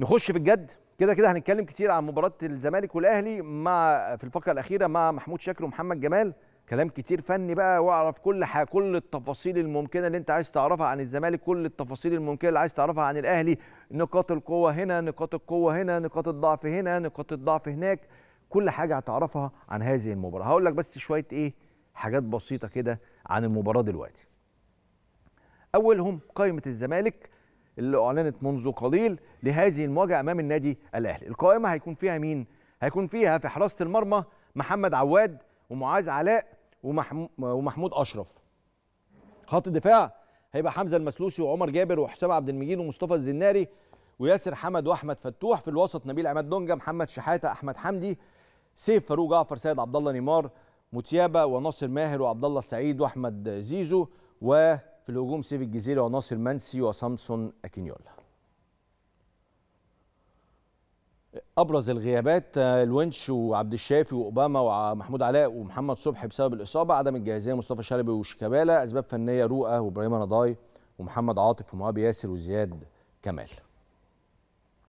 نخش في الجد كده كده هنتكلم كتير عن مباراه الزمالك والاهلي مع في الفقره الاخيره مع محمود شاكر ومحمد جمال كلام كتير فني بقى واعرف كل حاجه كل التفاصيل الممكنه اللي انت عايز تعرفها عن الزمالك كل التفاصيل الممكنه اللي عايز تعرفها عن الاهلي نقاط القوه هنا نقاط القوه هنا نقاط الضعف هنا نقاط الضعف هناك كل حاجه هتعرفها عن هذه المباراه هقول لك بس شويه ايه حاجات بسيطه كده عن المباراه دلوقتي اولهم قائمه الزمالك اللي اعلنت منذ قليل لهذه المواجهه امام النادي الاهلي القائمه هيكون فيها مين هيكون فيها في حراسه المرمى محمد عواد ومعاذ علاء ومحمود اشرف خط الدفاع هيبقى حمزه المسلوسي وعمر جابر وحسام عبد المجيد ومصطفى الزناري وياسر حمد واحمد فتوح في الوسط نبيل عماد دونجا محمد شحاته احمد حمدي سيف فاروق جعفر سيد عبد الله نيمار متيابه وناصر ماهر وعبد الله السعيد واحمد زيزو و في الهجوم سيف الجزيرة وناصر منسي وسامسون أكينيولا ابرز الغيابات آه، الونش وعبد الشافي واوباما ومحمود علاء ومحمد صبحي بسبب الاصابه عدم الجاهزيه مصطفى شلبي وشيكابالا اسباب فنيه رؤى وابراهيم نضاي ومحمد عاطف ومهاب ياسر وزياد كمال